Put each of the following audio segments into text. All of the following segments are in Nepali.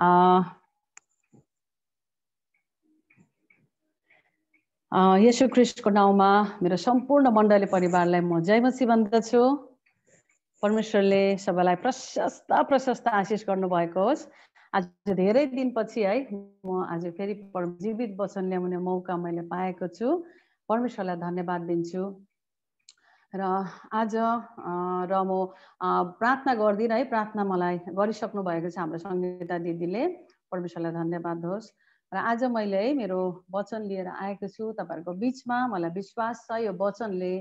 यशु क्रिस्टको नाउँमा मेरो सम्पूर्ण मण्डली परिवारलाई म जयमसी भन्दछु परमेश्वरले सबैलाई प्रशस्त प्रशस्त आशिष गर्नुभएको होस् आज धेरै दिनपछि है म आज फेरि जीवित वचन ल्याउने मौका मैले पाएको छु परमेश्वरलाई धन्यवाद दिन्छु र आज र म प्रार्थना गर्दिनँ है प्रार्थना मलाई गरिसक्नु भएको छ हाम्रो सङ्गीता दिदीले परमेश्वरलाई धन्यवाद होस् र आज मैले है मेरो वचन लिएर आएको छु तपाईँहरूको बिचमा मलाई विश्वास छ यो वचनले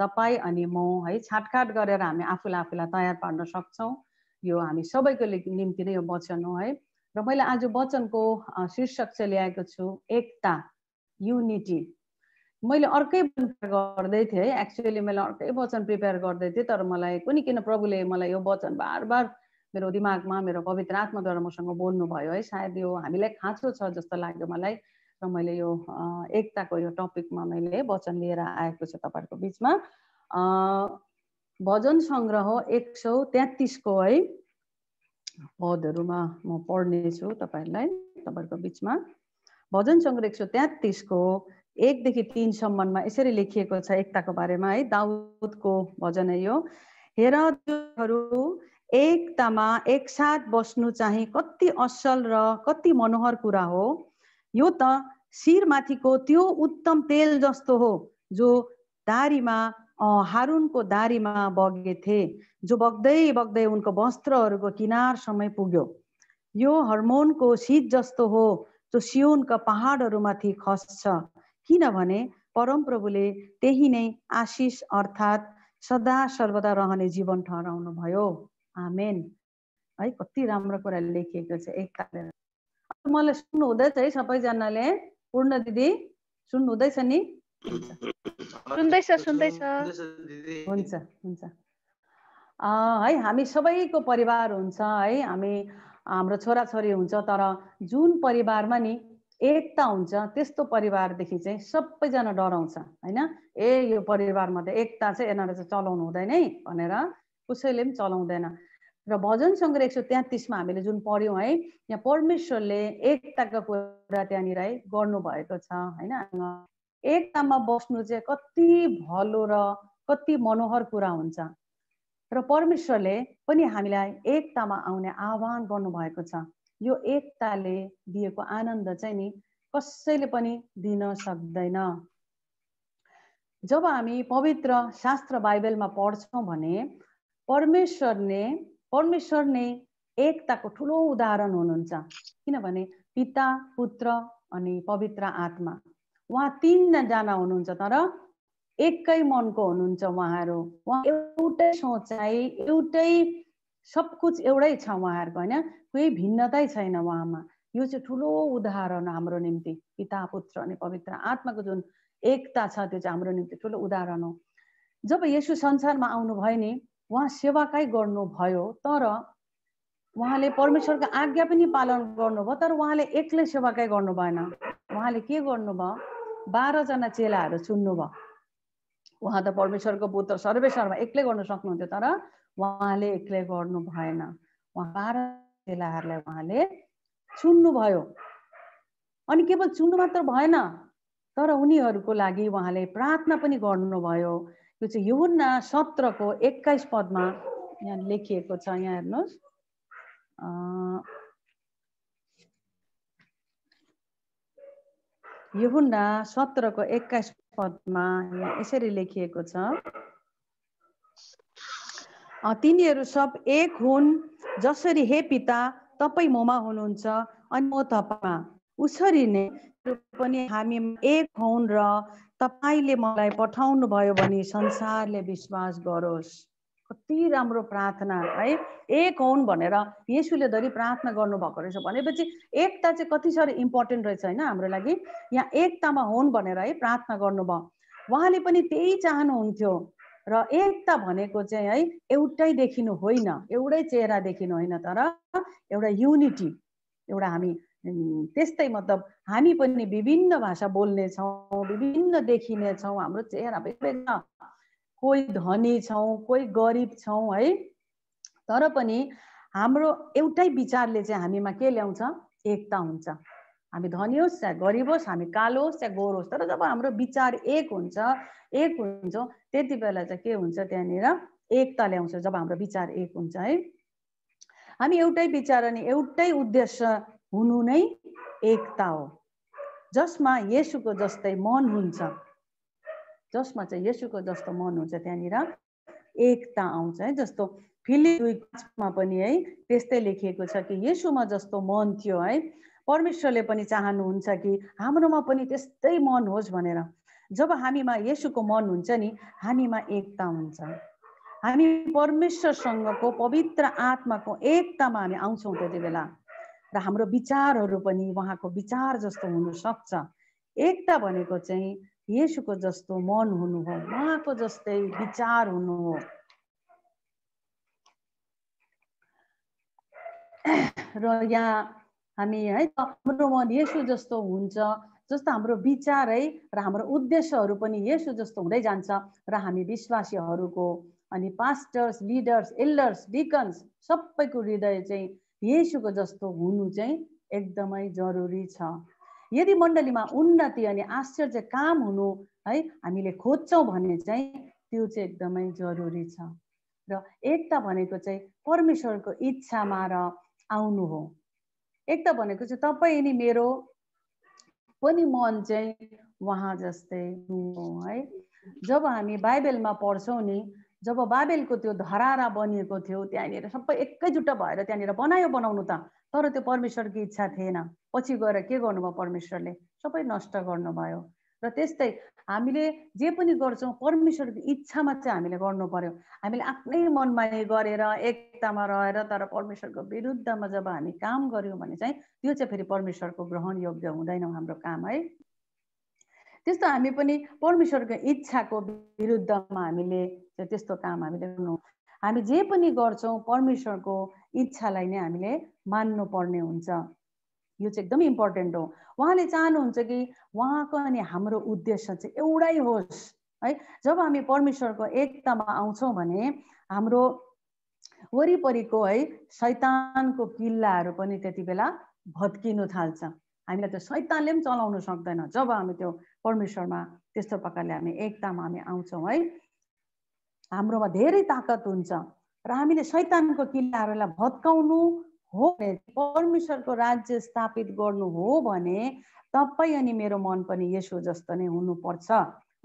तपाईँ अनि म है छाटकाट गरेर हामी आफूलाई आफूलाई तयार पार्न सक्छौँ यो हामी सबैको निम्ति नै यो वचन हो है र मैले आज वचनको शीर्षक चाहिँ ल्याएको छु एकता युनिटी मैले अर्कै गर्दै थिएँ है एक्चुअली मैले अर्कै वचन प्रिपेयर गर्दै थिएँ तर मलाई कुनै किन प्रभुले मलाई यो वचन बार बार मेरो दिमागमा मेरो पवित्र आत्माद्वारा मसँग बोल्नु भयो है सायद यो हामीलाई खाँचो छ जस्तो लाग्यो मलाई र मैले यो एकताको यो टपिकमा मैले वचन लिएर आएको छु तपाईँहरूको बिचमा भजन सङ्ग्रह एक सौ तेत्तिसको है पदहरूमा म पढ्नेछु तपाईँहरूलाई तपाईँहरूको बिचमा भजन सङ्ग्रह एक सौ तेत्तिसको एकदेखि तिनसम्ममा यसरी लेखिएको छ एकताको बारेमा है दाउदको भजन यो हेरहरू एकतामा एकसाथ बस्नु चाहिँ कति असल र कति मनोहर कुरा हो यो त शिरमाथिको त्यो उत्तम तेल जस्तो हो जो दारीमा हारुनको दारीमा बगेथे जो बग्दै बग्दै उनको वस्त्रहरूको किनारसम्म पुग्यो यो हर्मोनको शीत जस्तो हो जो सियोनका पहाडहरूमाथि खस्छ किनभने परमप्रभुले त्यही नै आशिष अर्थात् सदा सर्वदा रहने जीवन ठहराउनु भयो आमेन है कति राम्रो कुरा लेखिएको छ एक मलाई सुन्नु हुँदैछ है सबैजनाले पूर्ण दिदी सुन्नु हुँदैछ नि सुन्दैछ सुन्दैछ हुन्छ हुन्छ है हामी सबैको परिवार हुन्छ है हामी हाम्रो छोराछोरी हुन्छ तर जुन परिवारमा नि एकता हुन्छ त्यस्तो परिवारदेखि चाहिँ सबैजना डराउँछ होइन ए यो परिवारमा त एकता चाहिँ यिनीहरू चाहिँ चलाउनु हुँदैन है भनेर कसैले पनि चलाउँदैन र भजन सङ्ग्रह एक सौ तेत्तिसमा हामीले जुन पढ्यौँ है यहाँ परमेश्वरले एकताको कुरा त्यहाँनिर है गर्नुभएको छ होइन एकतामा बस्नु चाहिँ कति भलो र कति मनोहर कुरा हुन्छ र परमेश्वरले पनि हामीलाई एकतामा आउने आह्वान गर्नुभएको छ यो एकताले दिएको आनन्द चाहिँ नि कसैले पनि दिन सक्दैन जब हामी पवित्र शास्त्र बाइबलमा पढ्छौँ भने परमेश्वरले परमेश्वर नै एकताको ठुलो उदाहरण हुनुहुन्छ किनभने पिता पुत्र अनि पवित्र आत्मा उहाँ तिनजना हुनुहुन्छ तर एकै मनको हुनुहुन्छ उहाँहरू उहाँ एउटै सोचाइ एउटै सब कुछ एउटै छ उहाँहरूको होइन केही भिन्नतै छैन उहाँमा यो चाहिँ ठुलो उदाहरण हाम्रो निम्ति पिता पुत्र अनि पवित्र आत्माको जुन एकता छ त्यो चाहिँ हाम्रो निम्ति ठुलो उदाहरण हो जब यसु संसारमा आउनुभयो नि उहाँ सेवाकै गर्नुभयो तर उहाँले परमेश्वरको आज्ञा पनि पालन गर्नुभयो तर उहाँले एक्लै सेवाकै गर्नु भएन उहाँले के गर्नुभयो बाह्रजना चेलाहरू चुन्नुभयो उहाँ त परमेश्वरको पुत्र सर्वेश्वरमा एक्लै गर्न सक्नुहुन्थ्यो तर उहाँले एक्लै गर्नु भएन उहाँ बाह्र चेलाहरूलाई उहाँले चुन्नुभयो अनि केवल चुन्नु मात्र भएन तर उनीहरूको लागि उहाँले प्रार्थना पनि गर्नुभयो यो चाहिँ युवन्ना सत्रको एक्काइस पदमा यहाँ लेखिएको छ यहाँ हेर्नुहोस् युवन्ना सत्रको एक्काइस पदमा यहाँ यसरी लेखिएको छ तिनीहरू सब एक हुन् जसरी हे पिता तपाईँ ममा हुनुहुन्छ अनि म तपाईँमा उसरी नै पनि हामी एक हुन् र तपाईँले मलाई पठाउनु भयो भने संसारले विश्वास गरोस् कति राम्रो प्रार्थना है एक हौँ भनेर यसुले धरि प्रार्थना गर्नुभएको रहेछ भनेपछि एकता चाहिँ कति साह्रो इम्पोर्टेन्ट रहेछ होइन हाम्रो लागि यहाँ एकतामा हुन् भनेर है प्रार्थना गर्नुभयो उहाँले पनि त्यही चाहनुहुन्थ्यो र एकता भनेको चाहिँ है एउटै देखिनु होइन एउटै चेहरा देखिनु होइन तर एउटा युनिटी एउटा हामी त्यस्तै मतलब हामी पनि विभिन्न भाषा बोल्ने बोल्नेछौँ विभिन्न देखिने देखिनेछौँ हाम्रो चेहरा विभिन्न कोही धनी छौँ कोही गरिब छौँ है तर पनि हाम्रो एउटै विचारले चाहिँ हामीमा के ल्याउँछ एकता हुन्छ हामी धनी होस् चाहे गरिब होस् हामी कालो होस् चाहे गोरो होस् तर जब हाम्रो विचार एक हुन्छ एक हुन्छौँ त्यति बेला चाहिँ के हुन्छ त्यहाँनिर एकता ल्याउँछ जब हाम्रो विचार एक हुन्छ है हामी एउटै विचार अनि एउटै उद्देश्य हुनु नै एकता हो जसमा यसुको जस्तै मन हुन्छ जसमा चाहिँ यसुको जस्तो मन हुन्छ त्यहाँनिर एकता आउँछ है जस्तो फिलिपमा पनि है त्यस्तै लेखिएको छ कि यसुमा जस्तो मन थियो है परमेश्वरले पनि चाहनुहुन्छ कि हाम्रोमा पनि त्यस्तै मन होस् भनेर जब हामीमा यसुको मन हुन्छ नि हामीमा एकता हुन्छ हामी परमेश्वरसँगको पवित्र आत्माको एकतामा हामी आउँछौँ त्यति बेला र हाम्रो विचारहरू पनि उहाँको विचार जस्तो हुनसक्छ एकता भनेको चाहिँ यसुको जस्तो मन हुनु हो उहाँको जस्तै विचार हुनु हो र यहाँ हामी है हाम्रो मन यसो जस्तो हुन्छ जस्तो हाम्रो विचार है र हाम्रो उद्देश्यहरू पनि यसो जस्तो हुँदै जान्छ र हामी विश्वासीहरूको अनि पास्टर्स लिडर्स एल्डर्स डिकन्स सबैको हृदय चाहिँ यसुको जस्तो हुनु चाहिँ एकदमै जरुरी छ यदि मण्डलीमा उन्नति अनि आश्चर्य काम हुनु है हामीले खोज्छौँ भने चाहिँ त्यो चाहिँ एकदमै जरुरी छ र एकता भनेको चाहिँ परमेश्वरको इच्छामा र आउनु हो एक त भनेको चाहिँ तपाईँ नि मेरो पनि मन चाहिँ उहाँ जस्तै है जब हामी बाइबलमा पढ्छौँ नि जब बाबेलको त्यो धरारा बनिएको थियो त्यहाँनिर सबै एकैजुट भएर त्यहाँनिर बनायो बनाउनु त तर त्यो परमेश्वरको इच्छा थिएन पछि गएर के गर्नुभयो परमेश्वरले सबै नष्ट गर्नुभयो र त्यस्तै हामीले जे पनि गर्छौँ परमेश्वरको इच्छामा चाहिँ हामीले गर्नु पर्यो हामीले आफ्नै मनमानी गरेर एकतामा रहेर तर परमेश्वरको विरुद्धमा जब हामी काम गऱ्यौँ भने चाहिँ त्यो चाहिँ फेरि परमेश्वरको ग्रहण योग्य हुँदैनौँ हाम्रो काम है त्यस्तो हामी पनि परमेश्वरको इच्छाको विरुद्धमा हामीले त्यस्तो काम हामीले गर्नु हामी जे पनि गर्छौँ परमेश्वरको इच्छालाई नै हामीले मान्नुपर्ने हुन्छ यो चाहिँ एकदम इम्पोर्टेन्ट हो उहाँले चाहनुहुन्छ कि उहाँको अनि हाम्रो उद्देश्य चाहिँ एउटै होस् है जब हामी परमेश्वरको एकतामा आउँछौँ भने हाम्रो वरिपरिको है शैतानको किल्लाहरू पनि त्यति बेला भत्किनु थाल्छ हामीलाई त्यो शैतानले पनि चलाउनु सक्दैन जब हामी त्यो परमेश्वरमा त्यस्तो प्रकारले हामी एकतामा हामी आउँछौँ है हाम्रोमा धेरै ताकत हुन्छ र हामीले शैतानको किल्लाहरूलाई भत्काउनु हो परमेश्वरको राज्य स्थापित गर्नु हो भने तपाईँ अनि मेरो मन पनि यसो जस्तो नै हुनुपर्छ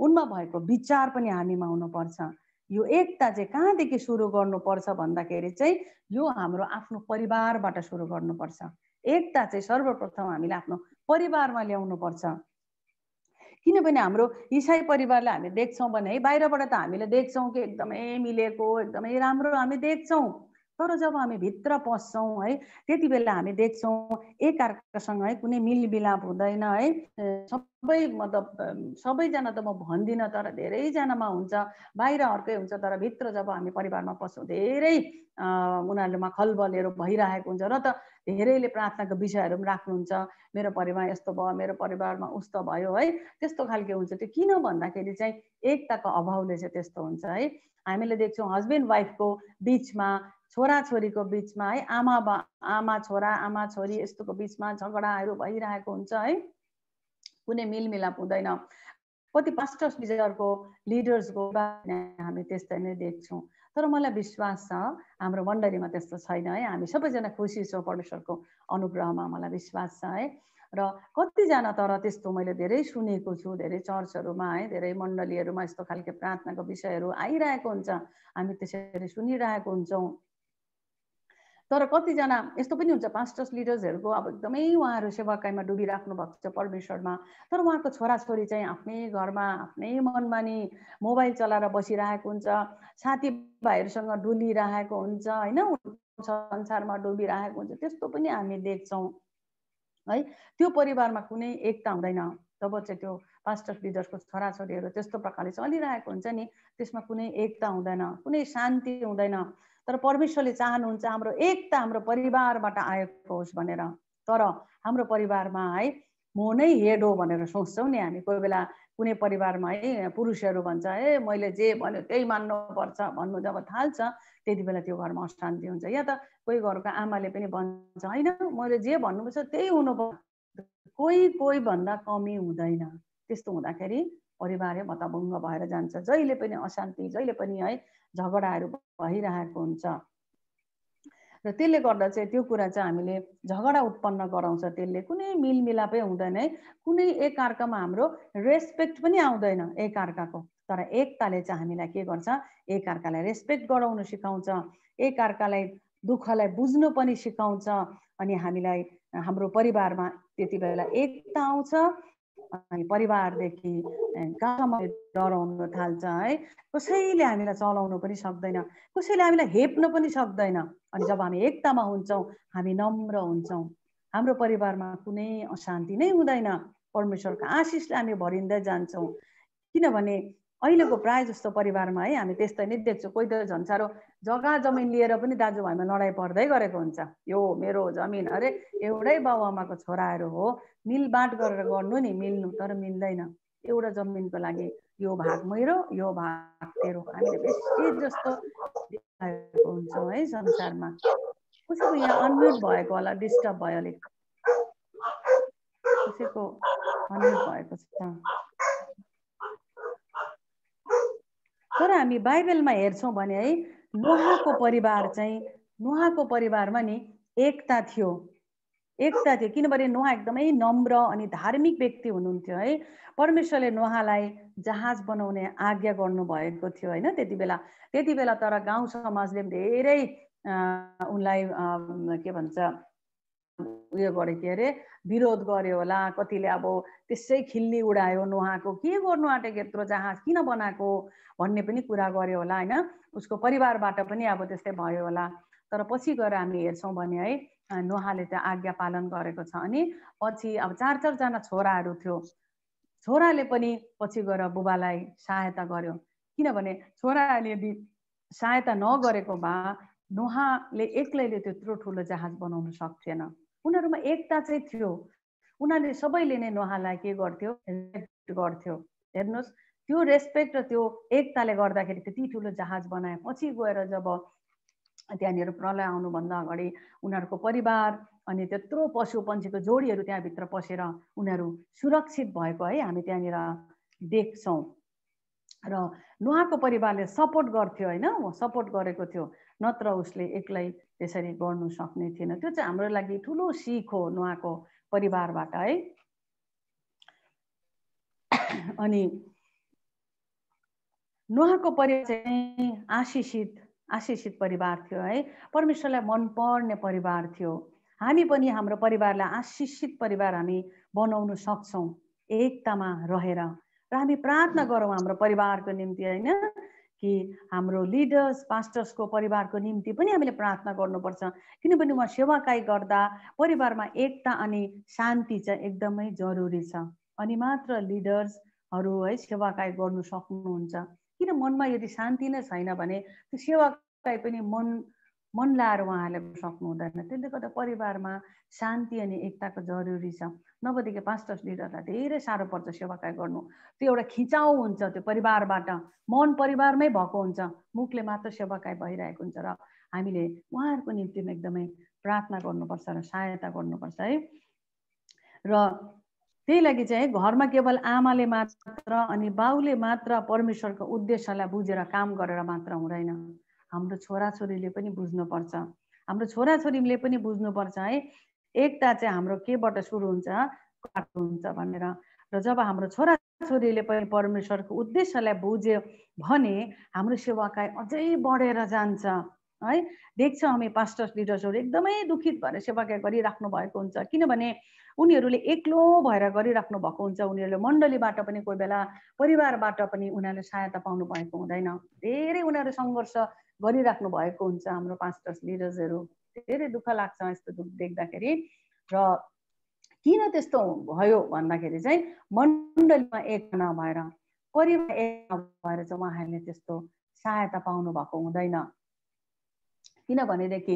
उनमा भएको विचार पनि हामीमा हुनुपर्छ यो एकता चाहिँ कहाँदेखि सुरु गर्नुपर्छ भन्दाखेरि चाहिँ यो हाम्रो आफ्नो परिवारबाट सुरु गर्नुपर्छ एकता चाहिँ सर्वप्रथम हामीले आफ्नो परिवारमा ल्याउनु पर्छ किनभने हाम्रो इसाई परिवारलाई हामी देख्छौँ भने है बाहिरबाट त हामीले देख्छौँ कि एकदमै मिलेको एकदमै राम्रो हामी देख्छौँ तर जब हामी भित्र पस्छौँ है त्यति बेला हामी देख्छौँ एकअर्कासँग है कुनै मिलमिलाप हुँदैन है सबै मतलब सबैजना त म भन्दिनँ तर धेरैजनामा हुन्छ बाहिर अर्कै हुन्छ तर भित्र जब हामी परिवारमा पस्छौँ धेरै उनीहरूमा खलबलहरू भइरहेको हुन्छ र त धेरैले प्रार्थनाको विषयहरू पनि राख्नुहुन्छ मेरो परिवार यस्तो भयो मेरो परिवारमा उस्तो भयो है त्यस्तो खालको हुन्छ त्यो किन भन्दाखेरि चाहिँ एकताको अभावले चाहिँ त्यस्तो हुन्छ है हामीले देख्छौँ हस्बेन्ड वाइफको बिचमा छोराछोरीको बिचमा है आमा आमा छोरा आमा छोरी यस्तोको बिचमा झगडाहरू भइरहेको हुन्छ है कुनै मिलमिलाप हुँदैन कति पास्टर्स लिडर्सको लिडर्सको हामी त्यस्तै नै देख्छौँ तर मलाई विश्वास छ हाम्रो मण्डलीमा त्यस्तो छैन है हामी सबैजना खुसी छौँ परमेश्वरको अनुग्रहमा मलाई विश्वास छ है र कतिजना तर त्यस्तो मैले धेरै सुनेको छु धेरै चर्चहरूमा है धेरै मण्डलीहरूमा यस्तो खालको प्रार्थनाको विषयहरू आइरहेको हुन्छ हामी त्यसरी सुनिरहेको हुन्छौँ तर कतिजना यस्तो पनि हुन्छ पास्टर्स लिडर्सहरूको अब एकदमै उहाँहरू सेवाकाईमा डुबिराख्नु भएको छ परमेश्वरमा तर उहाँको छोराछोरी चाहिँ आफ्नै घरमा आफ्नै मनमानी मोबाइल चलाएर बसिरहेको हुन्छ साथीभाइहरूसँग डुलिरहेको हुन्छ होइन संसारमा डुबिरहेको हुन्छ त्यस्तो पनि हामी देख्छौँ है त्यो परिवारमा कुनै एकता हुँदैन जब चाहिँ त्यो पास्टर लिडर्सको छोराछोरीहरू त्यस्तो प्रकारले चलिरहेको हुन्छ नि त्यसमा कुनै एकता हुँदैन कुनै शान्ति हुँदैन तर परमेश्वरले चाहनुहुन्छ हाम्रो एकता हाम्रो परिवारबाट आएको होस् भनेर तर हाम्रो परिवारमा है म नै हेड हो भनेर सोच्छौँ नि हामी कोही बेला कुनै परिवारमा है पुरुषहरू भन्छ है मैले जे भन्यो त्यही मान्नुपर्छ भन्नु जब थाल्छ त्यति बेला त्यो घरमा अशान्ति हुन्छ या त कोही घरको आमाले पनि भन्छ होइन मैले जे भन्नुपर्छ त्यही हुनु कोही कोही भन्दा कमी हुँदैन त्यस्तो हुँदाखेरि परिवारै भत्ताभङ्ग भएर जान्छ जहिले पनि अशान्ति जहिले पनि है झगडाहरू भइरहेको हुन्छ र त्यसले गर्दा चाहिँ त्यो कुरा चाहिँ हामीले झगडा उत्पन्न गराउँछ त्यसले कुनै मिलमिलापै हुँदैन है कुनै एकअर्कामा हाम्रो रेस्पेक्ट पनि आउँदैन एकअर्काको तर एकताले चाहिँ हामीलाई के गर्छ एकअर्कालाई रेस्पेक्ट गराउनु सिकाउँछ एकअर्कालाई दुःखलाई बुझ्नु पनि सिकाउँछ अनि हामीलाई हाम्रो परिवारमा त्यति बेला एकता आउँछ अनि परिवारदेखि कहाँसम्म डराउन थाल्छ है कसैले हामीलाई चलाउनु पनि सक्दैन कसैले हामीलाई हेप्न पनि सक्दैन अनि जब हामी एकतामा हुन्छौँ हामी नम्र हुन्छौँ हाम्रो परिवारमा कुनै अशान्ति नै हुँदैन परमेश्वरको आशिषले हामी भरिँदै जान्छौँ किनभने अहिलेको प्रायः जस्तो परिवारमा है हामी त्यस्तै नै देख्छौँ कोही त झन् साह्रो जग्गा जमिन लिएर पनि दाजुभाइमा लडाइँ पर्दै गरेको हुन्छ यो मेरो जमिन अरे एउटै बाउ आमाको छोराहरू हो मिल बाँट गरेर गर्नु नि मिल्नु तर मिल्दैन एउटा जमिनको लागि यो भाग मेरो यो भाग तेरो हामीले बेसी जस्तो हुन्छौँ है संसारमा कसैको यहाँ अनम्युट भएको होला डिस्टर्ब भयो अलिक कसैको अनम्युट भएको छ तर हामी बाइबलमा हेर्छौँ भने है नुहाको परिवार चाहिँ नुहाको परिवारमा नि एकता थियो एकता थियो किनभने नुहा एकदमै नम्र अनि धार्मिक व्यक्ति हुनुहुन्थ्यो है परमेश्वरले नुहालाई जहाज बनाउने आज्ञा गर्नुभएको थियो होइन त्यति बेला त्यति बेला तर गाउँ समाजले धेरै उनलाई के भन्छ उयो गरे के अरे विरोध गर्यो होला कतिले अब त्यसै खिल्ली उडायो नुहाको के गर्नु आँटेको यत्रो जहाज किन बनाएको भन्ने पनि कुरा गर्यो होला होइन उसको परिवारबाट पनि अब त्यस्तै भयो होला तर पछि गएर हामी हेर्छौँ भने है नुहाले त्यो आज्ञा पालन गरेको छ अनि पछि अब चार चारजना छोराहरू थियो छोराले पनि पछि गएर बुबालाई सहायता गर्यो किनभने छोराले यदि सहायता नगरेको भए नुहाले एक्लैले त्यत्रो ठुलो जहाज बनाउनु सक्थेन उनीहरूमा एकता चाहिँ थियो उनीहरूले सबैले नै उहाँलाई के गर्थ्यो रेस्पेक्ट गर्थ्यो हेर्नुहोस् त्यो रेस्पेक्ट र त्यो एकताले गर्दाखेरि त्यति ठुलो जहाज बनाए पछि गएर जब त्यहाँनिर प्रलय आउनुभन्दा अगाडि उनीहरूको परिवार अनि त्यत्रो पशु पन्छीको जोडीहरू त्यहाँभित्र पसेर उनीहरू सुरक्षित भएको है हामी त्यहाँनिर देख्छौँ र नुहाको परिवारले सपोर्ट गर्थ्यो होइन सपोर्ट गरेको थियो नत्र उसले एक्लै त्यसरी गर्नु सक्ने थिएन त्यो चाहिँ हाम्रो लागि ठुलो सिख हो नुहाको परिवारबाट है अनि नुहाको परिवार चाहिँ आशिषित आशिषित परिवार थियो है परमेश्वरलाई मनपर्ने परिवार थियो हामी पनि हाम्रो परिवारलाई आशिषित परिवार हामी बनाउन सक्छौँ एकतामा रहेर र हामी प्रार्थना गरौँ हाम्रो परिवारको निम्ति होइन कि हाम्रो लिडर्स पास्टर्सको परिवारको निम्ति पनि हामीले प्रार्थना गर्नुपर्छ किनभने उहाँ सेवाकाई गर्दा परिवारमा एकता अनि शान्ति चाहिँ एकदमै जरुरी छ अनि मात्र लिडर्सहरू है सेवाकाई गर्नु सक्नुहुन्छ किन मनमा यदि शान्ति नै छैन भने त्यो सेवाकाई पनि मन मन लाएर उहाँहरूले सक्नु हुँदैन त्यसले गर्दा परिवारमा शान्ति अनि एकताको जरुरी छ नभएदेखि पाँच पास्टर्स लिटरलाई धेरै साह्रो पर्छ सेवाकाय गर्नु त्यो एउटा खिचाउ हुन्छ त्यो परिवारबाट मन परिवारमै भएको हुन्छ मुखले मात्र सेवाकाय भइरहेको हुन्छ र हामीले उहाँहरूको निम्ति एकदमै प्रार्थना गर्नुपर्छ र सहायता गर्नुपर्छ है र त्यही लागि चाहिँ घरमा केवल आमाले मात्र अनि बाउले मात्र परमेश्वरको उद्देश्यलाई बुझेर काम गरेर मात्र हुँदैन हाम्रो छोराछोरीले पनि बुझ्नुपर्छ हाम्रो छोराछोरीले पनि बुझ्नुपर्छ है एकता चाहिँ हाम्रो केबाट सुरु हुन्छ हुन्छ भनेर र जब हाम्रो छोरा छोराछोरीले पनि परमेश्वरको उद्देश्यलाई बुझ्यो भने हाम्रो सेवाकाय अझै बढेर जान्छ है देख्छ हामी पास्टर्स लिडर्सहरू एकदमै दुखित भएर सेवाकाय गरिराख्नु भएको हुन्छ किनभने उनीहरूले एक्लो भएर गरिराख्नु भएको हुन्छ उनीहरूले मण्डलीबाट पनि कोही बेला परिवारबाट पनि उनीहरूले सहायता पाउनु भएको हुँदैन धेरै उनीहरू सङ्घर्ष गरिराख्नु भएको हुन्छ हाम्रो पाँच पास्टर्स लिडर्सहरू धेरै दुःख लाग्छ यस्तो दुःख देख्दाखेरि र किन त्यस्तो भयो भन्दाखेरि चाहिँ मण्डलीमा एक नभएर परिवार एक नभएर चाहिँ उहाँहरूले त्यस्तो सहायता पाउनु भएको हुँदैन किनभनेदेखि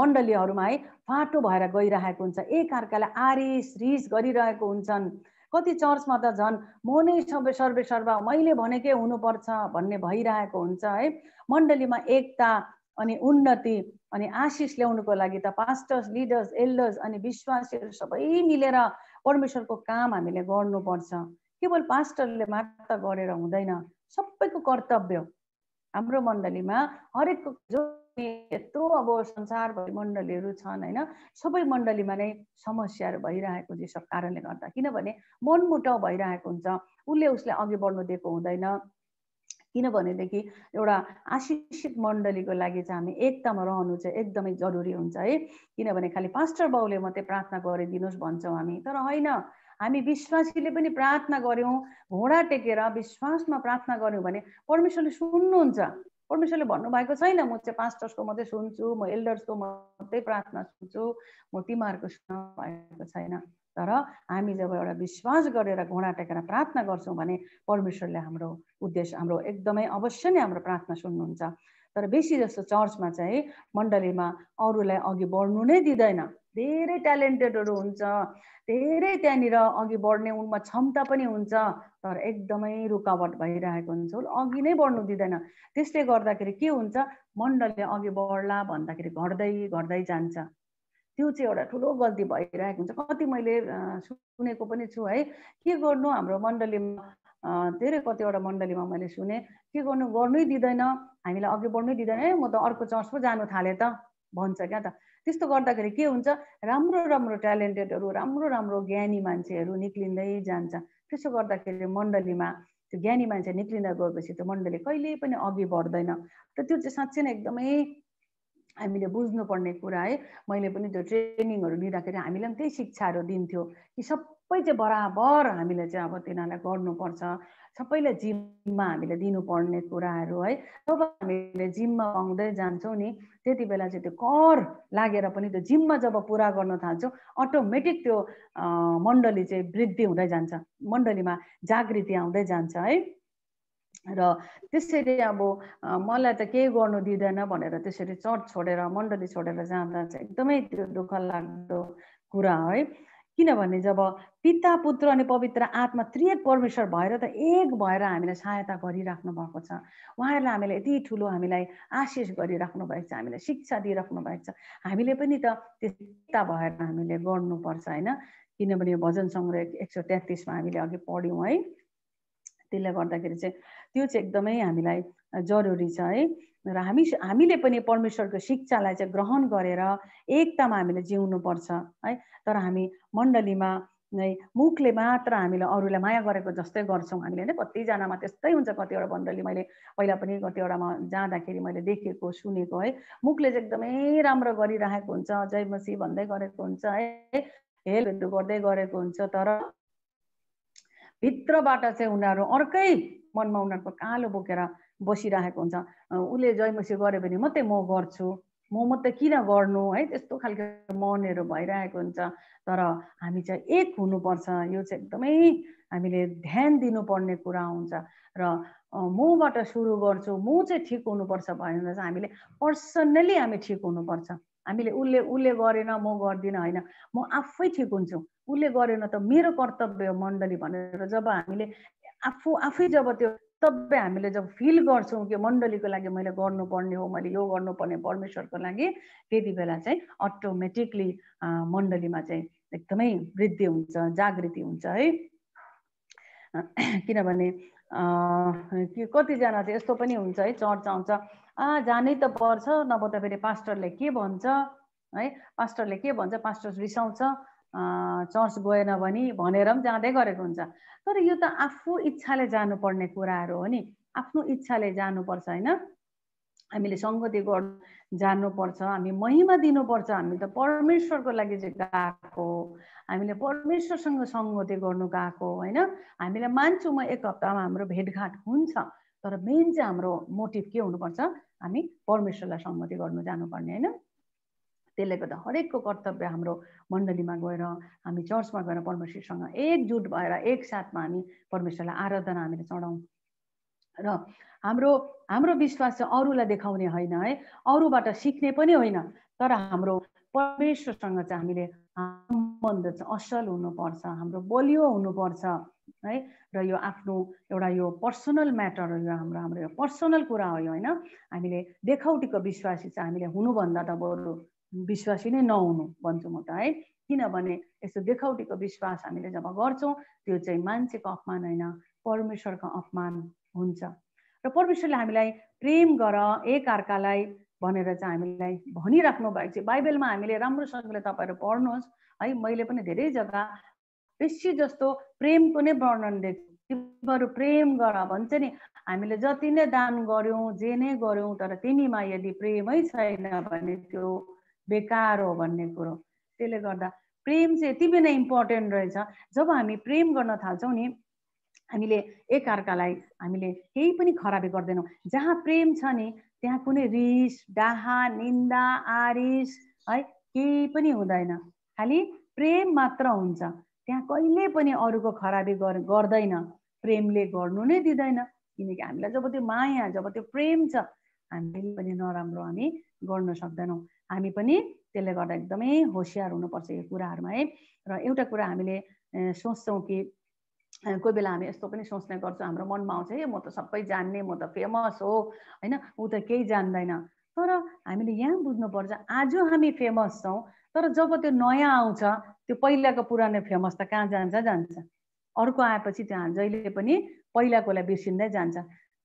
मण्डलीहरूमा है फाटो भएर गइरहेको हुन्छ एकअर्कालाई आरिस रिस गरिरहेको हुन्छन् कति चर्चमा त झन् म नै सबै सर्वे सर्वा मैले भनेकै हुनुपर्छ भन्ने भइरहेको हुन्छ है मण्डलीमा एकता अनि उन्नति अनि आशिष ल्याउनुको लागि त पास्टर्स लिडर्स एल्डर्स अनि विश्वासीहरू सबै मिलेर परमेश्वरको काम हामीले गर्नुपर्छ केवल पास्टरले मात्र गरेर हुँदैन सबैको कर्तव्य हाम्रो मण्डलीमा हरेकको जो यत्रो अब संसारभरि मण्डलीहरू छन् होइन सबै मण्डलीमा नै समस्याहरू भइरहेको हुन्छ कारणले गर्दा किनभने मनमुटाउ भइरहेको हुन्छ उसले उसले अघि बढ्नु दिएको हुँदैन किनभनेदेखि एउटा आशिषित मण्डलीको लागि चाहिँ हामी एकतामा रहनु चाहिँ एकदमै जरुरी हुन्छ है किनभने खालि पास्टर बाउले मात्रै प्रार्थना गरिदिनुहोस् भन्छौँ हामी तर होइन हामी विश्वासीले पनि प्रार्थना गऱ्यौँ घोडा टेकेर विश्वासमा प्रार्थना गऱ्यौँ भने परमेश्वरले सुन्नुहुन्छ परमेश्वरले भन्नुभएको छैन म चाहिँ पास्टर्सको मात्रै सुन्छु म एल्डर्सको मात्रै प्रार्थना सुन्छु म तिमीहरूको सुन्नु भएको छैन तर हामी जब एउटा विश्वास गरेर घोडा टेकेर प्रार्थना गर्छौँ भने परमेश्वरले हाम्रो उद्देश्य हाम्रो एकदमै अवश्य नै हाम्रो प्रार्थना सुन्नुहुन्छ तर बेसी जस्तो चर्चमा चाहिँ मण्डलीमा अरूलाई अघि बढ्नु नै दिँदैन धेरै ट्यालेन्टेडहरू हुन्छ धेरै त्यहाँनिर अघि बढ्ने उनमा क्षमता पनि हुन्छ तर एकदमै रुकावट भइरहेको हुन्छ उसले अघि नै बढ्नु दिँदैन त्यसले गर्दाखेरि के हुन्छ मण्डलले अघि बढ्ला भन्दाखेरि घट्दै घट्दै जान्छ त्यो चाहिँ एउटा ठुलो गल्ती भइरहेको हुन्छ कति मैले सुनेको पनि छु है के गर्नु हाम्रो मण्डलीमा धेरै कतिवटा मण्डलीमा मैले सुने के गर्नु गर्नै दिँदैन हामीलाई अघि बढ्नै दिँदैन है म त अर्को चर्च पो जानु थालेँ त भन्छ क्या त त्यस्तो गर्दाखेरि के हुन्छ राम्रो राम्रो ट्यालेन्टेडहरू राम्रो राम्रो ज्ञानी मान्छेहरू निक्लिँदै जान्छ त्यसो गर्दाखेरि मण्डलीमा त्यो ज्ञानी मान्छे निक्लिँदा गएपछि त्यो मण्डली कहिले पनि अघि बढ्दैन र त्यो चाहिँ साँच्चै नै एकदमै हामीले बुझ्नुपर्ने कुरा है मैले पनि त्यो ट्रेनिङहरू लिँदाखेरि हामीलाई पनि त्यही शिक्षाहरू दिन्थ्यो कि सब सबै चाहिँ बराबर हामीले चाहिँ अब तिनीहरूलाई गर्नुपर्छ सबैलाई जिममा हामीले दिनुपर्ने कुराहरू है जब हामीले जिममा पाउँदै जान्छौँ नि त्यति बेला चाहिँ त्यो कर लागेर पनि त्यो जिममा जब पुरा गर्न थाल्छौँ अटोमेटिक त्यो मण्डली चाहिँ वृद्धि हुँदै जान्छ मण्डलीमा जागृति आउँदै जान्छ है र त्यसरी अब मलाई त केही गर्नु दिँदैन भनेर त्यसरी चर्च छोडेर मण्डली छोडेर जाँदा चाहिँ एकदमै त्यो दुःख लाग्दो कुरा है किनभने जब पिता पुत्र अनि पवित्र आत्मा त्रिएक परमेश्वर भएर त एक भएर हामीलाई सहायता गरिराख्नु भएको छ उहाँहरूलाई हामीलाई यति ठुलो हामीलाई आशिष गरिराख्नु भएको छ हामीलाई शिक्षा दिइराख्नु भएको छ हामीले पनि त त्यस्ता भएर हामीले गर्नुपर्छ होइन किनभने भजन सङ्ग्रह एक सौ तेत्तिसमा हामीले अघि पढ्यौँ है त्यसले गर्दाखेरि चाहिँ त्यो चाहिँ एकदमै हामीलाई जरुरी छ है र हामी हामीले पनि परमेश्वरको शिक्षालाई चाहिँ ग्रहण गरेर एकतामा हामीले जिउनुपर्छ है तर हामी मण्डलीमा है मुखले मात्र हामीले अरूलाई माया गरेको जस्तै गर्छौँ हामीले होइन कतिजनामा त्यस्तै हुन्छ कतिवटा मण्डली मैले पहिला पनि कतिवटामा जाँदाखेरि मैले देखेको सुनेको है मुखले चाहिँ एकदमै राम्रो गरिरहेको हुन्छ जय मसी भन्दै गरेको हुन्छ है हेल्पहरू गर्दै गरेको हुन्छ तर भित्रबाट चाहिँ उनीहरू अर्कै मनमा उनीहरूको कालो बोकेर बसिरहेको हुन्छ उसले जयमसी गर्यो भने मात्रै म गर्छु म मात्रै किन गर्नु है त्यस्तो खालको मनहरू भइरहेको हुन्छ तर हामी चाहिँ एक हुनुपर्छ यो चाहिँ एकदमै हामीले ध्यान दिनुपर्ने कुरा हुन्छ र मबाट सुरु गर्छु म चाहिँ ठिक हुनुपर्छ भनेर चाहिँ हामीले पर्सनली हामी ठिक हुनुपर्छ हामीले उसले उसले गरेन म गर्दिनँ होइन म आफै ठिक हुन्छु उसले गरेन त मेरो कर्तव्य मण्डली भनेर जब हामीले आफू आफै जब त्यो तब हामीले जब फिल गर्छौँ कि मण्डलीको लागि मैले गर्नुपर्ने हो मैले यो गर्नुपर्ने परमेश्वरको लागि त्यति बेला चाहिँ अटोमेटिकली मण्डलीमा चाहिँ एकदमै वृद्धि हुन्छ जागृति हुन्छ है किनभने कतिजना चाहिँ यस्तो पनि हुन्छ है चर्च आउँछ आ जानै त पर्छ नभए त फेरि पास्टरले के भन्छ है पास्टरले के भन्छ पास्टर रिसाउँछ चर्च गएन भने भनेर पनि जाँदै गरेको हुन्छ तर यो त आफू इच्छाले जानुपर्ने कुराहरू हो नि आफ्नो इच्छाले जानुपर्छ होइन हामीले सङ्गति गर्नु जानुपर्छ हामी महिमा दिनुपर्छ हामी त परमेश्वरको लागि चाहिँ गएको हामीले परमेश्वरसँग सङ्गति गर्नु गएको होइन हामीले मान्छु म एक हप्तामा हाम्रो भेटघाट हुन्छ तर मेन चाहिँ हाम्रो मोटिभ के हुनुपर्छ हामी परमेश्वरलाई सङ्गति गर्नु जानुपर्ने होइन त्यसले गर्दा हरेकको कर्तव्य हाम्रो मण्डलीमा गएर हामी चर्चमा गएर परमेश्वरसँग एकजुट भएर एकसाथमा हामी परमेश्वरलाई आराधना हामीले चढाउँ र हाम्रो हाम्रो विश्वास चाहिँ अरूलाई देखाउने होइन है अरूबाट सिक्ने पनि होइन तर हाम्रो परमेश्वरसँग चाहिँ हामीले सम्बन्ध चाहिँ असल हुनुपर्छ हाम्रो बलियो हुनुपर्छ है र यो आफ्नो एउटा यो पर्सनल म्याटर हो यो हाम्रो हाम्रो यो पर्सनल कुरा हो यो होइन हामीले देखाउटीको विश्वासी चाहिँ हामीले हुनुभन्दा त बरु विश्वासी नै नहुनु भन्छु म त है किनभने यस्तो देखौटीको विश्वास हामीले जब गर्छौँ त्यो चाहिँ मान्छेको अपमान होइन परमेश्वरको अपमान हुन्छ र परमेश्वरले हामीलाई प्रेम गर एकअर्कालाई भनेर चाहिँ हामीलाई भनिराख्नु भएको छ बाइबलमा हामीले राम्रोसँगले तपाईँहरू पढ्नुहोस् है मैले पनि धेरै जग्गा बेसी जस्तो प्रेमको नै वर्णन देख्छु तिमीहरू प्रेम गर भन्छ नि हामीले जति नै दान गऱ्यौँ जे नै गऱ्यौँ तर तिमीमा यदि प्रेमै छैन भने त्यो बेकार हो भन्ने कुरो त्यसले गर्दा प्रेम चाहिँ यति बिना इम्पोर्टेन्ट रहेछ जब हामी प्रेम गर्न थाल्छौँ नि हामीले एकअर्कालाई हामीले केही पनि खराबी गर्दैनौँ जहाँ प्रेम छ नि त्यहाँ कुनै रिस डाहा निन्दा आरिस है केही पनि हुँदैन खालि प्रेम मात्र हुन्छ त्यहाँ कहिले पनि अरूको खराबी गर्दैन प्रेमले गर्नु नै दिँदैन किनकि हामीलाई जब त्यो माया जब त्यो प्रेम छ हामीले पनि नराम्रो हामी गर्न सक्दैनौँ हामी पनि त्यसले गर्दा एकदमै होसियार हुनुपर्छ यो कुराहरूमा है र एउटा कुरा हामीले सोच्छौँ कि कोही बेला हामी यस्तो पनि सोच्ने गर्छौँ हाम्रो मनमा आउँछ है म त सबै जान्ने म त फेमस हो होइन ऊ त केही जान्दैन तर हामीले यहाँ बुझ्नुपर्छ आज हामी फेमस छौँ तर जब त्यो नयाँ आउँछ त्यो पहिलाको पुरानो फेमस त कहाँ जान्छ जान्छ अर्को आएपछि त्यहाँ जहिले पनि पहिलाकोलाई बिर्सिँदै जान्छ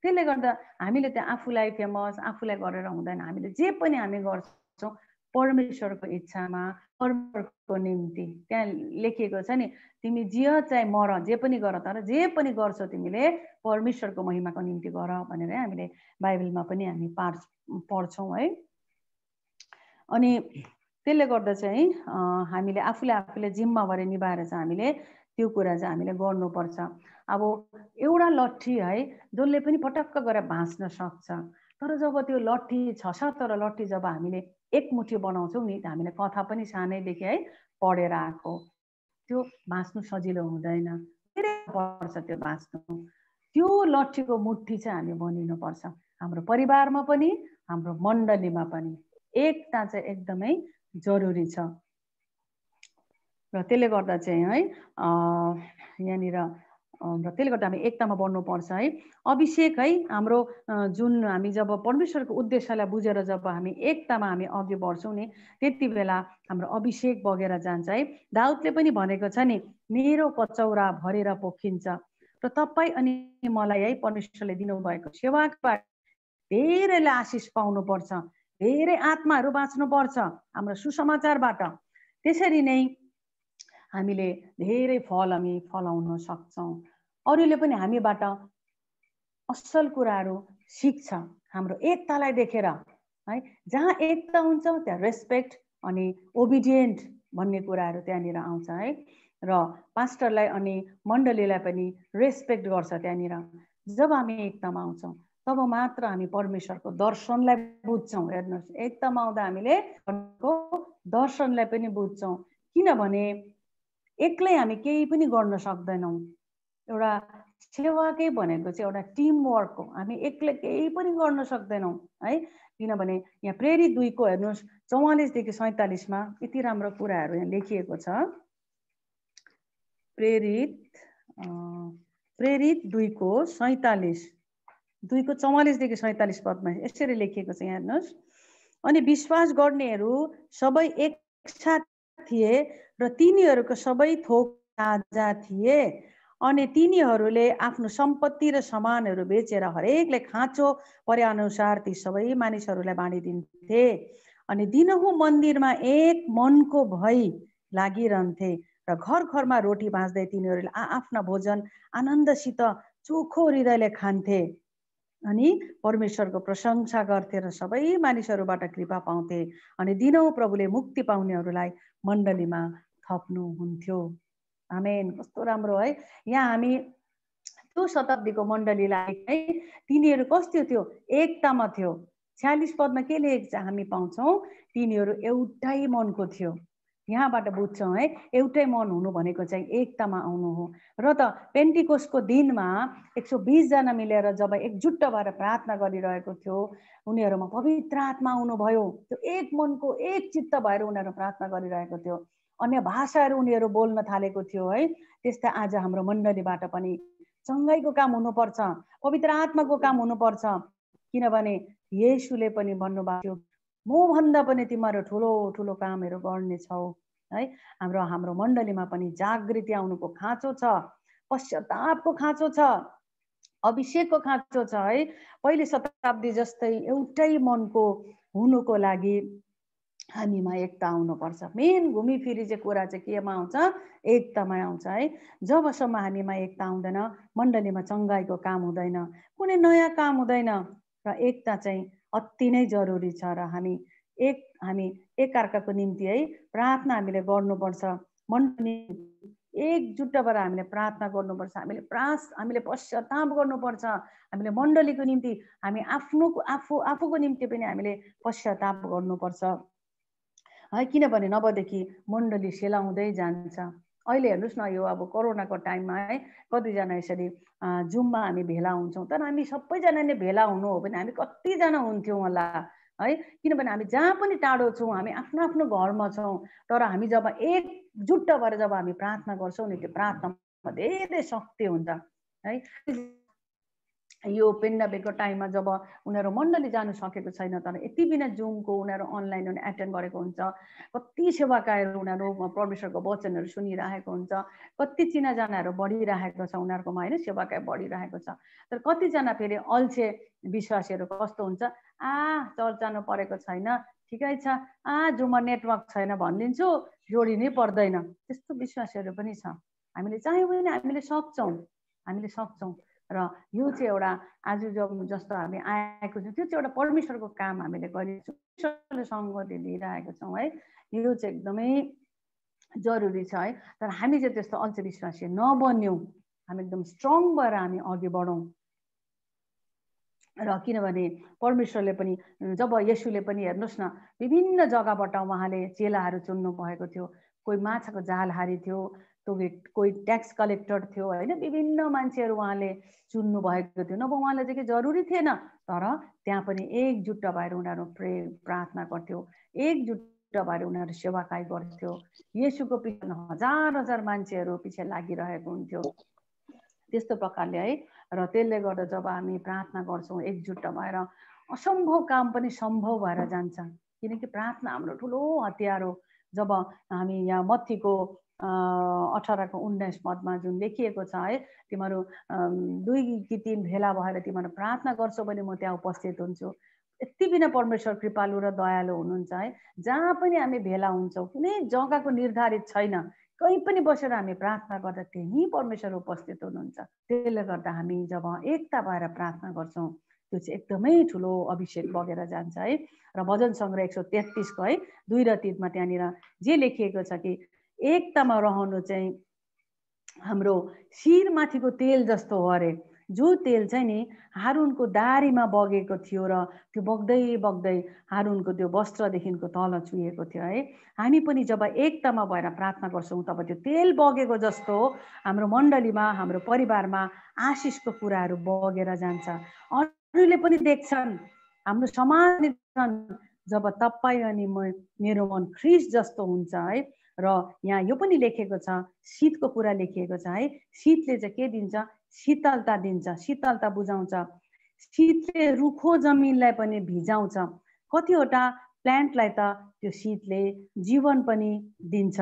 त्यसले गर्दा हामीले त्यो आफूलाई फेमस आफूलाई गरेर हुँदैन हामीले जे पनि हामी गर्छौँ पाउँछौँ परमेश्वरको इच्छामा परमेश्वरको निम्ति त्यहाँ लेखिएको छ नि तिमी जे चाहे मर जे पनि गर तर जे पनि गर्छौ तिमीले परमेश्वरको महिमाको निम्ति गर भनेर हामीले बाइबलमा पनि हामी पाठ पढ्छौँ है अनि त्यसले गर्दा चाहिँ हामीले आफूले आफूले जिम्मावारी निभाएर चाहिँ हामीले त्यो कुरा चाहिँ हामीले गर्नुपर्छ अब एउटा लट्ठी है जसले पनि पटक्क गरेर भाँच्न सक्छ तर जब त्यो लट्ठी छ तर लट्ठी जब हामीले एकमुठी बनाउँछौँ नि हामीले कथा पनि सानैदेखि है पढेर आएको त्यो बाँच्नु सजिलो हुँदैन धेरै पर्छ त्यो भाँच्नु त्यो लट्ठीको मुठी चाहिँ हामी बनिनुपर्छ हाम्रो परिवारमा पनि हाम्रो मण्डलीमा पनि एकता चाहिँ एकदमै जरुरी छ र त्यसले गर्दा चाहिँ है यहाँनिर र त्यसले गर्दा हामी एकतामा बढ्नुपर्छ है अभिषेक है हाम्रो जुन हामी जब परमेश्वरको उद्देश्यलाई बुझेर जब हामी एकतामा हामी अघि बढ्छौँ नि त्यति बेला हाम्रो अभिषेक बगेर जान्छ है दाउदले पनि भनेको छ नि मेरो कचौरा भरेर पोखिन्छ र तपाईँ अनि मलाई है परमेश्वरले दिनुभएको सेवाबाट धेरैले आशिष पाउनुपर्छ धेरै आत्माहरू बाँच्नुपर्छ हाम्रो सुसमाचारबाट त्यसरी नै हामीले धेरै फल हामी फलाउन सक्छौँ अरूले पनि हामीबाट असल कुराहरू सिक्छ हाम्रो एकतालाई देखेर है जहाँ एकता हुन्छ त्यहाँ रेस्पेक्ट अनि ओबिडियन्ट भन्ने कुराहरू त्यहाँनिर आउँछ है र पास्टरलाई अनि मण्डलीलाई पनि रेस्पेक्ट गर्छ त्यहाँनिर जब हामी एकतामा आउँछौँ तब मात्र हामी परमेश्वरको दर्शनलाई बुझ्छौँ हेर्नुहोस् एकतामा आउँदा हामीले दर्शनलाई पनि बुझ्छौँ किनभने एक्लै हामी केही पनि गर्न सक्दैनौँ एउटा सेवाकै भनेको चाहिँ एउटा टिम वर्क हो हामी एक्लै केही पनि गर्न सक्दैनौँ है किनभने यहाँ प्रेरित दुईको हेर्नुहोस् चौवालिसदेखि सैँतालिसमा यति राम्रो कुराहरू यहाँ लेखिएको छ प्रेरित प्रेरित दुईको सैँतालिस दुईको चौवालिसदेखि सैँतालिस पदमा यसरी लेखिएको छ यहाँ हेर्नुहोस् अनि विश्वास गर्नेहरू सबै एकसाथ थिए र तिनीहरूको सबै थोक राजा थिए अनि तिनीहरूले आफ्नो सम्पत्ति र सामानहरू बेचेर हरेकले खाँचो अनुसार ती सबै मानिसहरूलाई बाँडिदिन्थे अनि दिनहुँ मन्दिरमा एक मनको भई लागिरहन्थे र घर घरमा रोटी बाँच्दै तिनीहरूले आ आफ्ना भोजन आनन्दसित चोखो हृदयले खान्थे अनि परमेश्वरको प्रशंसा गर्थे र सबै मानिसहरूबाट कृपा पाउँथे अनि दिनौँ प्रभुले मुक्ति पाउनेहरूलाई मण्डलीमा थप्नु हुन्थ्यो आमेन कस्तो राम्रो है यहाँ हामी त्यो शताब्दीको मण्डलीलाई है तिनीहरू कस्तो थियो एकतामा थियो छ्यालिस पदमा के लेखेको छ हामी पाउँछौँ तिनीहरू एउटै मनको थियो यहाँबाट बुझ्छौँ है एउटै मन हुनु भनेको चाहिँ एकतामा आउनु हो र त पेन्टिकोसको दिनमा एक सौ बिसजना मिलेर जब एकजुट भएर प्रार्थना गरिरहेको थियो उनीहरूमा पवित्र आत्मा आउनुभयो त्यो एक मनको एक चित्त भएर उनीहरू प्रार्थना गरिरहेको थियो अन्य भाषाहरू उनीहरू बोल्न थालेको थियो है त्यस्तै आज हाम्रो मण्डलीबाट पनि सँगैको काम हुनुपर्छ पवित्र आत्माको काम हुनुपर्छ किनभने येसुले पनि भन्नुभएको थियो मभन्दा पनि तिमीहरू ठुलो ठुलो कामहरू गर्नेछौ है हाम्रो हाम्रो मण्डलीमा पनि जागृति आउनुको खाँचो छ पश्चातापको खाँचो छ अभिषेकको खाँचो छ है पहिले शताब्दी जस्तै एउटै मनको हुनुको लागि हामीमा एकता आउनुपर्छ मेन घुमिफिरी चाहिँ कुरा चाहिँ केमा आउँछ एकतामा आउँछ है जबसम्म हामीमा एकता आउँदैन मण्डलीमा चङ्गाईको काम हुँदैन कुनै नयाँ काम हुँदैन र एकता चाहिँ अति नै जरुरी छ र हामी एक हामी एकअर्काको निम्ति है प्रार्थना हामीले गर्नुपर्छ मन एकजुट भएर हामीले प्रार्थना गर्नुपर्छ हामीले प्रास हामीले पश्चाताप गर्नुपर्छ हामीले मण्डलीको निम्ति हामी आफ्नो आफू आफूको निम्ति पनि हामीले पश्चाताप गर्नुपर्छ है किनभने नभएदेखि मण्डली सेलाउँदै जान्छ अहिले हेर्नुहोस् न यो अब कोरोनाको टाइममा है कतिजना यसरी जुममा हामी भेला हुन्छौँ तर हामी सबैजना नै भेला हुनु हो भने हामी कतिजना हुन्थ्यौँ होला है किनभने हामी जहाँ पनि टाढो छौँ हामी आफ्नो आफ्नो घरमा छौँ तर हामी जब एकजुट भएर जब हामी प्रार्थना गर्छौँ नि त्यो प्रार्थनामा धेरै शक्ति हुन्छ है यो पेन्डामिकको टाइममा जब उनीहरू मण्डली जानु सकेको छैन तर यति बिना जुमको उनीहरू अनलाइन एटेन्ड गरेको हुन्छ कति सेवाकाहरू उनीहरू परमेश्वरको वचनहरू सुनिरहेको हुन्छ कति चिनाजानाहरू बढिरहेको छ उनीहरूकोमा होइन सेवाकाय बढिरहेको छ तर कतिजना फेरि अल्छे विश्वासीहरू कस्तो हुन्छ आ चर्चानु परेको छैन ठिकै छ आ जुमा नेटवर्क छैन भनिदिन्छु जोडिनै पर्दैन त्यस्तो विश्वासहरू पनि छ हामीले चाह्यौँ भने हामीले सक्छौँ हामीले सक्छौँ र यो चाहिँ एउटा आज जब जस्तो हामी आएको छौँ त्यो चाहिँ एउटा परमेश्वरको काम हामीले गरिरहेको सङ्गति लिइरहेको छौँ है यो चाहिँ एकदमै जरुरी छ है तर हामी चाहिँ त्यस्तो अन्धविश्वासी नबन्यौँ हामी एकदम स्ट्रङ भएर हामी अघि बढौँ र किनभने परमेश्वरले पनि जब यसुले पनि हेर्नुहोस् न विभिन्न जग्गाबाट उहाँले चेलाहरू चुन्नु भएको थियो कोही माछाको जाल हारी थियो कोही कोही ट्याक्स कलेक्टर थियो होइन विभिन्न मान्छेहरू उहाँले चुन्नु भएको थियो नभए उहाँलाई चाहिँ के जरुरी थिएन तर त्यहाँ पनि एकजुट भएर उनीहरू प्रे प्रार्थना गर्थ्यो एकजुट भएर उनीहरू सेवाकाई गर्थ्यो यसुको पछि हजार हजार मान्छेहरू पछि लागिरहेको हुन्थ्यो त्यस्तो प्रकारले है र त्यसले गर्दा जब हामी प्रार्थना गर्छौँ एकजुट भएर असम्भव काम पनि सम्भव भएर जान्छ किनकि प्रार्थना हाम्रो ठुलो हतियार हो जब हामी यहाँ मत्थीको अठारको उन्नाइस पदमा जुन लेखिएको छ है तिमीहरू दुई कि तिन भेला भएर तिमीहरू प्रार्थना गर्छौ भने म त्यहाँ उपस्थित हुन्छु यति बिना परमेश्वर कृपालु र दयालु हुनुहुन्छ है जहाँ पनि हामी भेला हुन्छौँ कुनै जग्गाको निर्धारित छैन कहीँ पनि बसेर हामी प्रार्थना गर्दा त्यहीँ परमेश्वर उपस्थित हुनुहुन्छ त्यसले गर्दा हामी जब एकता भएर प्रार्थना गर्छौँ त्यो चाहिँ एकदमै ठुलो अभिषेक बगेर जान्छ है र भजन सङ्ग्रह एक सौ तेत्तिसको है दुई र तिनमा त्यहाँनिर जे लेखिएको छ कि एकतामा रहनु चाहिँ हाम्रो शिरमाथिको तेल जस्तो हो अरे जो तेल चाहिँ नि हारुनको दारीमा बगेको थियो र त्यो बग्दै बग्दै हारुनको त्यो वस्त्रदेखिको तल चुहिएको थियो है हामी पनि जब एकतामा भएर प्रार्थना गर्छौँ तब त्यो तेल बगेको जस्तो हाम्रो मण्डलीमा हाम्रो परिवारमा आशिषको कुराहरू बगेर जान्छ अरूले पनि देख्छन् हाम्रो समाज जब तपाईँ अनि म मेरो मन ख्रिस जस्तो हुन्छ है र यहाँ यो पनि लेखेको छ शीतको कुरा लेखिएको छ है शीतले चाहिँ के दिन्छ शीतलता दिन्छ शीतलता बुझाउँछ शीतले रुखो जमिनलाई पनि भिजाउँछ कतिवटा प्लान्टलाई त त्यो शीतले जीवन पनि दिन्छ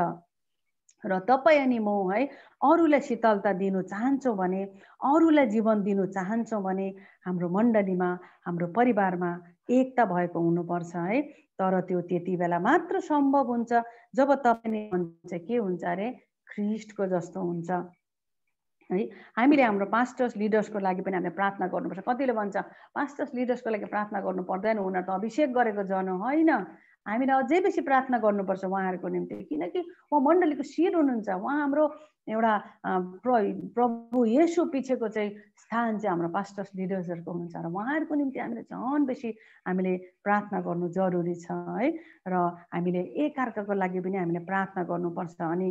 र तपाईँ अनि म है अरूलाई शीतलता दिनु चाहन्छौँ भने अरूलाई जीवन दिनु चाहन्छौँ भने हाम्रो मण्डलीमा हाम्रो परिवारमा एकता भएको हुनुपर्छ है तर त्यो त्यति बेला मात्र सम्भव हुन्छ जब तपाईँ चाहिँ के हुन्छ अरे ख्रिस्टको जस्तो हुन्छ है हामीले हाम्रो पास्टर्स लिडर्सको लागि पनि हामीले प्रार्थना गर्नुपर्छ कतिले भन्छ पास्टर्स लिडर्सको लागि प्रार्थना गर्नु पर्दैन उनीहरू त अभिषेक गरेको जन होइन हामीले अझै बेसी प्रार्थना गर्नुपर्छ उहाँहरूको निम्ति किनकि उहाँ मण्डलीको शिर हुनुहुन्छ उहाँ हाम्रो एउटा प्र प्रभु यसो पछिको चाहिँ स्थान चाहिँ हाम्रो पास्टर्स लिडर्सहरूको हुनुहुन्छ र उहाँहरूको निम्ति हामीले झन् बेसी हामीले प्रार्थना गर्नु जरुरी छ है र हामीले एकअर्काको लागि पनि हामीले प्रार्थना गर्नुपर्छ अनि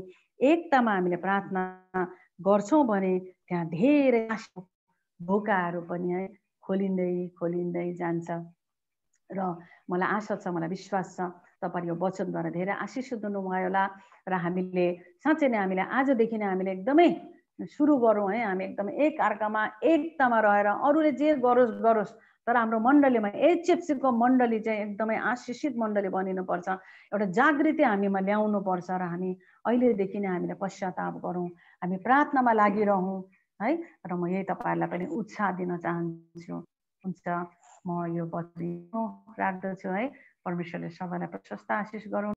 एकतामा हामीले प्रार्थना गर्छौँ भने त्यहाँ धेरै ढोकाहरू पनि है खोलिँदै खोलिँदै जान्छ र मलाई आशा छ मलाई विश्वास छ तपाईँ यो वचनद्वारा धेरै आशिष दिनुभयो होला र हामीले साँच्चै नै हामीले आजदेखि नै हामीले एकदमै सुरु गरौँ है हामी एकदमै एक अर्कामा एकतामा रहेर अरूले जे गरोस् गरोस् तर हाम्रो मण्डलीमा एचएफसीको मण्डली चाहिँ एकदमै आशिषित मण्डली बनिनुपर्छ एउटा जागृति हामीमा पर्छ र हामी अहिलेदेखि नै हामीले पश्चाताप गरौँ हामी प्रार्थनामा लागिरहँ है र म यही तपाईँहरूलाई पनि उत्साह दिन चाहन्छु हुन्छ म यो बत्ती राख्दछु है परमेश्वरले सबैलाई प्रशस्त आशिष गरौँ